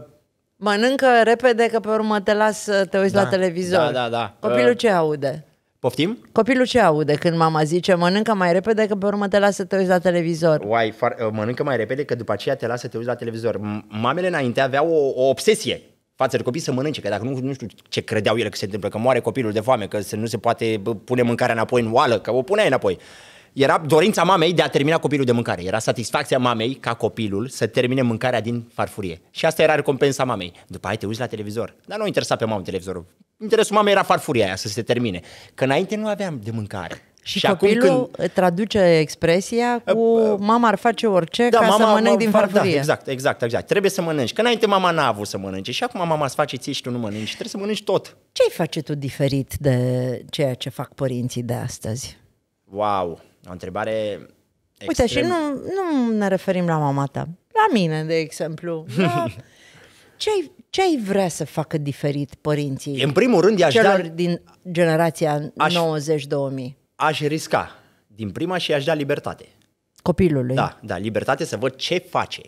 mănâncă repede că pe urmă te las să te uiți da, la televizor. Da, da, da. Copilul uh, ce aude? Poftim? Copilul ce aude când mama zice mănâncă mai repede că pe urmă te las să te uiți la televizor? Uai, far, uh, mănâncă mai repede că după aceea te las să te uiți la televizor. Mamele înainte aveau o, o obsesie față de copii să mănânce, că dacă nu, nu știu ce credeau ele că se întâmplă, că moare copilul de foame, că se, nu se poate pune mâncarea înapoi în oală, că o puneai înapoi era dorința mamei de a termina copilul de mâncare. Era satisfacția mamei ca copilul să termine mâncarea din farfurie. Și asta era recompensa mamei. După aia te uiți la televizor. Dar nu interesa pe mamă televizorul. Interesul mamei era farfuria aia să se termine. Că înainte nu aveam de mâncare. Și, și copilul acum când... traduce expresia cu mama ar face orice da, ca mama, să mănânc mama, din da, da, farfurie. Da, exact, exact, exact. Trebuie să mănânci. Că înainte mama n-a avut să mănânce și acum mama îți face ție și tu nu mănânci. Trebuie să mănânci tot. Ce ai face tu diferit de ceea ce fac părinții de astăzi? Wow! O întrebare Uite, și nu, nu ne referim la mama ta. La mine, de exemplu. La... <laughs> Ce ai, ce ai vrea să facă diferit părinții? În primul rând, i-aș celor da... din generația aș, 90-2000. Aș risca din prima și i-aș da libertate. Copilului. Da, da, libertate să văd ce face,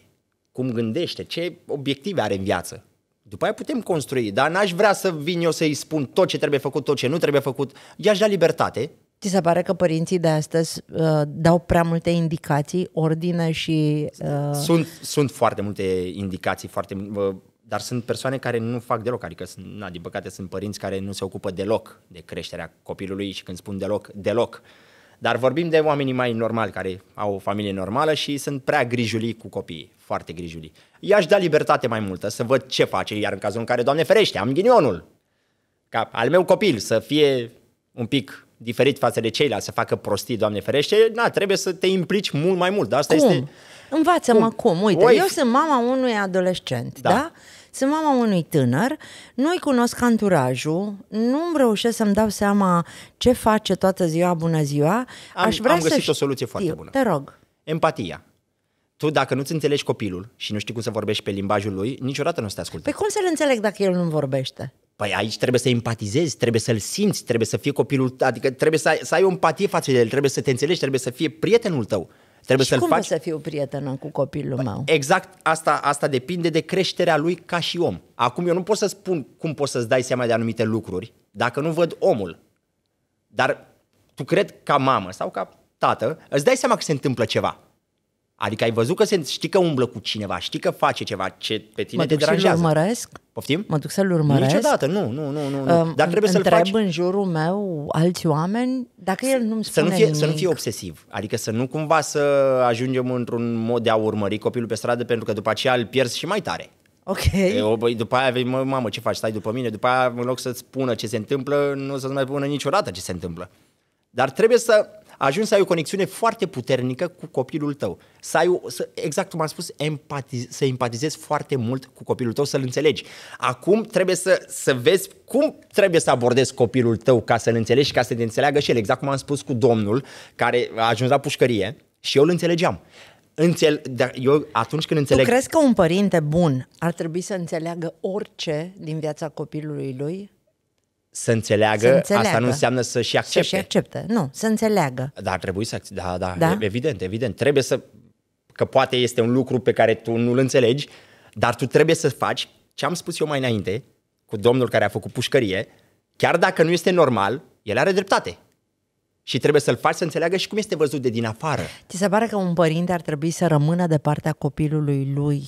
cum gândește, ce obiective are în viață. După aia putem construi, dar n-aș vrea să vin eu să-i spun tot ce trebuie făcut, tot ce nu trebuie făcut. I-aș da libertate Ți se pare că părinții de astăzi uh, dau prea multe indicații, ordine și... Uh... Sunt, sunt foarte multe indicații, foarte, uh, dar sunt persoane care nu fac deloc, adică sunt, na, din păcate sunt părinți care nu se ocupă deloc de creșterea copilului și când spun deloc, deloc. Dar vorbim de oamenii mai normali care au o familie normală și sunt prea grijulii cu copiii, foarte grijulii. I-aș da libertate mai multă să văd ce face, iar în cazul în care, Doamne ferește, am ghinionul, ca al meu copil să fie un pic diferit față de ceilalți, să facă prostii, Doamne ferește, na, trebuie să te implici mult mai mult. Da? Asta cum? este... Învață-mă cum? cum. Uite, Oif. eu sunt mama unui adolescent, da? da? Sunt mama unui tânăr, nu-i cunosc anturajul, nu-mi reușesc să-mi dau seama ce face toată ziua, bună ziua. Am, Aș vrea am găsit să o soluție știu. foarte bună. Te rog. Empatia tu dacă nu-ți înțelegi copilul și nu știi cum să vorbești pe limbajul lui, niciodată nu o să te asculte. Pe păi cum să-l înțeleg dacă el nu vorbește? Păi aici trebuie să empatizezi, trebuie să-l simți, trebuie să fie copilul, adică trebuie să ai, să ai o empatie față de el, trebuie să te înțelegi, trebuie să fie prietenul tău. Trebuie și să-l cum faci... să fiu prietenă cu copilul păi, meu? Exact, asta, asta depinde de creșterea lui ca și om. Acum eu nu pot să spun cum poți să-ți dai seama de anumite lucruri dacă nu văd omul. Dar tu cred ca mamă sau ca tată, îți dai seama că se întâmplă ceva. Adică ai văzut că se, știi că umblă cu cineva, știi că face ceva ce pe tine mă te deranjează. Mă duc urmăresc? Poftim? Mă duc să-l urmăresc? Niciodată, nu, nu, nu. nu. Uh, Dar trebuie să-l faci... în jurul meu alți oameni, dacă el nu-mi spune să nu fie, nimic. Să nu fie obsesiv, adică să nu cumva să ajungem într-un mod de a urmări copilul pe stradă, pentru că după aceea îl pierzi și mai tare. Ok. Eu, bă, după aia vei, mă, mamă, ce faci, stai după mine, după aia în loc să-ți spună ce se întâmplă, nu o să-ți mai spună niciodată ce se întâmplă. Dar trebuie să ajungi să ai o conexiune foarte puternică cu copilul tău. Să ai o, să, exact cum am spus, empatiz, să empatizezi foarte mult cu copilul tău, să-l înțelegi. Acum trebuie să, să vezi cum trebuie să abordezi copilul tău ca să-l înțelegi și ca să te înțeleagă și el. Exact cum am spus cu domnul care a ajuns la pușcărie și eu îl înțelegeam. Înțel, dar eu atunci când înțeleg... Tu crezi că un părinte bun ar trebui să înțeleagă orice din viața copilului lui? să înțeleagă, să înțeleagă, asta nu înseamnă să și accepte. Să și accepte, nu, să înțeleagă. Dar trebuie să, da, da, da, evident, evident. Trebuie să, că poate este un lucru pe care tu nu-l înțelegi, dar tu trebuie să faci ce am spus eu mai înainte, cu domnul care a făcut pușcărie, chiar dacă nu este normal, el are dreptate. Și trebuie să-l faci să înțeleagă și cum este văzut de din afară. Ți se pare că un părinte ar trebui să rămână de partea copilului lui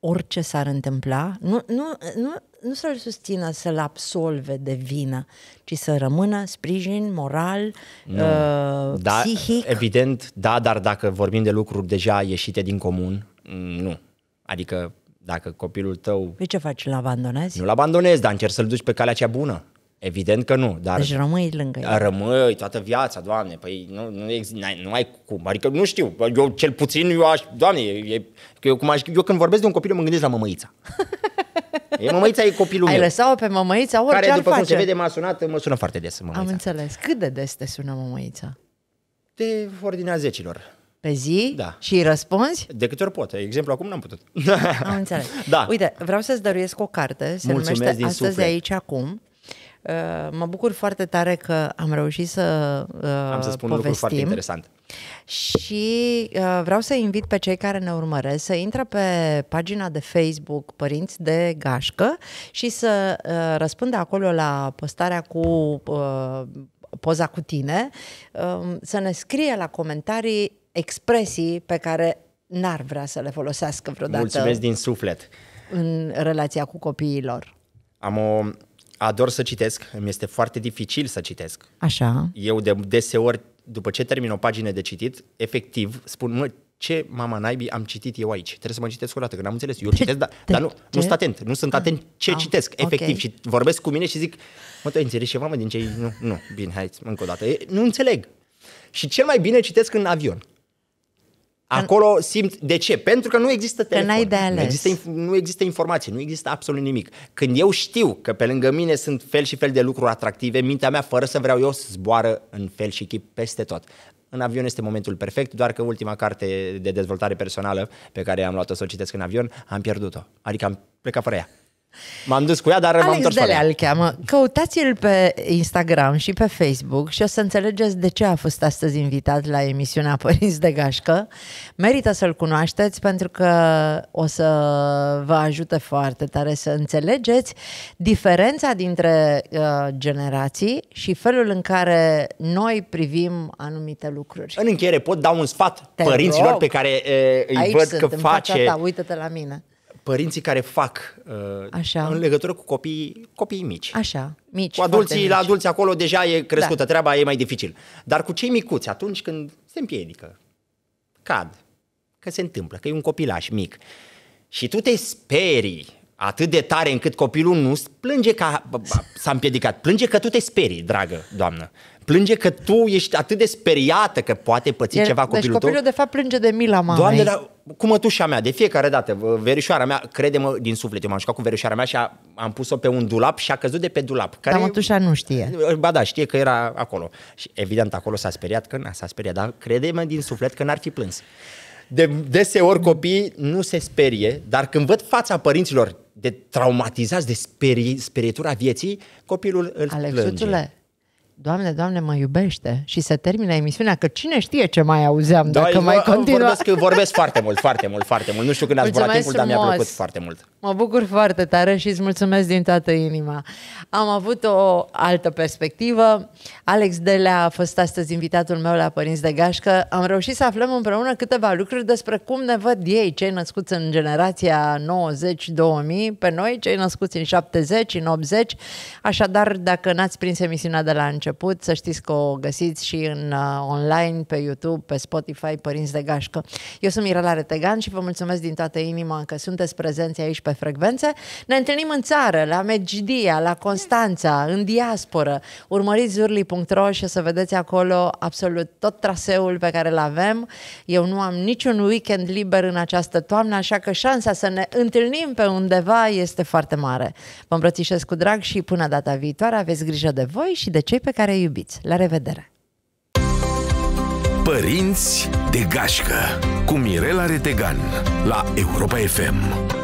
orice s-ar întâmpla, nu, nu, nu, nu să-l susțină să-l absolve de vină, ci să rămână sprijin moral, nu. Uh, da, psihic. Evident, da, dar dacă vorbim de lucruri deja ieșite din comun, mm, nu. Adică dacă copilul tău... Pe păi ce faci, îl abandonezi? Nu-l abandonezi, dar încerci să-l duci pe calea cea bună. Evident că nu, dar... Deci rămâi lângă el. Rămâi toată viața, Doamne, păi nu, nu, există, nu ai cum, adică nu știu, eu cel puțin, eu aș, Doamne, e, eu, cum aș, eu când vorbesc de un copil, eu mă gândesc la mămăița. <laughs> E mămăița e copilul Ai meu. Ai lăsat-o pe mămăița orice Care, după face. cum se vede, m-a sunat, mă sună foarte des mămăița. Am înțeles. Cât de des te sună mămăița? De ordinea zecilor. Pe zi? Da. Și îi răspunzi? De câte ori pot. Exemplu, acum n-am putut. Am înțeles. <laughs> Da. Uite, vreau să-ți dăruiesc o carte. Se Mulțumesc numește din Astăzi, suflet. aici, acum. Uh, mă bucur foarte tare că am reușit să uh, Am să spun povestim. un lucru foarte interesant. Și uh, vreau să invit pe cei care ne urmăresc să intre pe pagina de Facebook Părinți de Gașcă și să răspundă acolo la postarea cu poza cu tine, um, să ne scrie la comentarii expresii pe care n-ar vrea să le folosească vreodată. Mulțumesc din suflet! În relația cu copiilor. Am o ador să citesc, îmi este foarte dificil să citesc. Așa. Eu de deseori, după ce termin o pagină de citit, efectiv spun, mă, ce mama naibii am citit eu aici? Trebuie să mă citesc o dată, că n-am înțeles. Eu citesc, dar, dar nu, ce? nu sunt atent. Nu sunt ah. atent ce ah, citesc, okay. efectiv. Și vorbesc cu mine și zic, mă, tu ai înțeles ceva, mă, din ce... Nu, nu, bine, hai, încă o dată. E, nu înțeleg. Și cel mai bine citesc în avion. Acolo simt De ce? Pentru că nu există telefon. Că n-ai de ales. Nu există, nu există informații, nu există absolut nimic. Când eu știu că pe lângă mine sunt fel și fel de lucruri atractive, mintea mea, fără să vreau eu, să zboară în fel și chip peste tot. În avion este momentul perfect, doar că ultima carte de dezvoltare personală pe care am luat-o să o citesc în avion, am pierdut-o. Adică am plecat fără ea. M-am dus cu ea, dar m-am întors Alex îl cheamă. Căutați-l pe Instagram și pe Facebook și o să înțelegeți de ce a fost astăzi invitat la emisiunea <laughs> Părinți de Gașcă. Merită să-l cunoașteți pentru că o să vă ajute foarte tare să înțelegeți diferența dintre uh, generații și felul în care noi privim anumite lucruri. În încheiere pot da un sfat Te părinților rog. pe care uh, îi Aici văd sunt, că face... Aici uite-te la mine părinții care fac uh, Așa. în legătură cu copiii, copiii mici. Așa, mici. Cu adulții, mici. la adulți acolo deja e crescută, da. treaba e mai dificil. Dar cu cei micuți, atunci când se împiedică, cad, că se întâmplă, că e un copilaș mic. Și tu te sperii atât de tare încât copilul nu plânge că s-a împiedicat, plânge că tu te sperii, dragă doamnă. Plânge că tu ești atât de speriată că poate păți e, ceva copilul deci copilul tău. de fapt plânge de mila mamei. Doamne, dar cu mătușa mea, de fiecare dată, verișoara mea, crede-mă din suflet, eu m-am jucat cu verișoara mea și a, am pus-o pe un dulap și a căzut de pe dulap. Care, dar mătușa nu știe. Ba da, știe că era acolo. Și evident acolo s-a speriat, că n-a, s-a speriat, dar crede-mă din suflet că n-ar fi plâns. De, deseori copiii nu se sperie, dar când văd fața părinților de traumatizați de sperie, sperietura vieții, copilul îl Alexuțule, plânge. Doamne, Doamne, mă iubește și se termină emisiunea, că cine știe ce mai auzeam da, dacă mai continuă. Vorbesc, vorbesc foarte mult, foarte mult, foarte mult. Nu știu când ați vorbit timpul, frumos. dar mi-a plăcut foarte mult. Mă bucur foarte tare și îți mulțumesc din toată inima. Am avut o altă perspectivă. Alex Delea a fost astăzi invitatul meu la Părinți de Gașcă. Am reușit să aflăm împreună câteva lucruri despre cum ne văd ei, cei născuți în generația 90-2000, pe noi, cei născuți în 70, în 80. Așadar, dacă n-ați prins emisiunea de la început, să știți că o găsiți și în uh, online, pe YouTube, pe Spotify, Părinți de Gașcă. Eu sunt Mirela Retegan și vă mulțumesc din toată inima că sunteți prezenți aici pe pe frecvențe. Ne întâlnim în țară, la Megidia, la Constanța, în diasporă. Urmăriți zurli.ro și o să vedeți acolo absolut tot traseul pe care îl avem. Eu nu am niciun weekend liber în această toamnă, așa că șansa să ne întâlnim pe undeva este foarte mare. Vă îmbrățișez cu drag și până data viitoare aveți grijă de voi și de cei pe care îi iubiți. La revedere! Părinți de gașcă cu Mirela Retegan la Europa FM.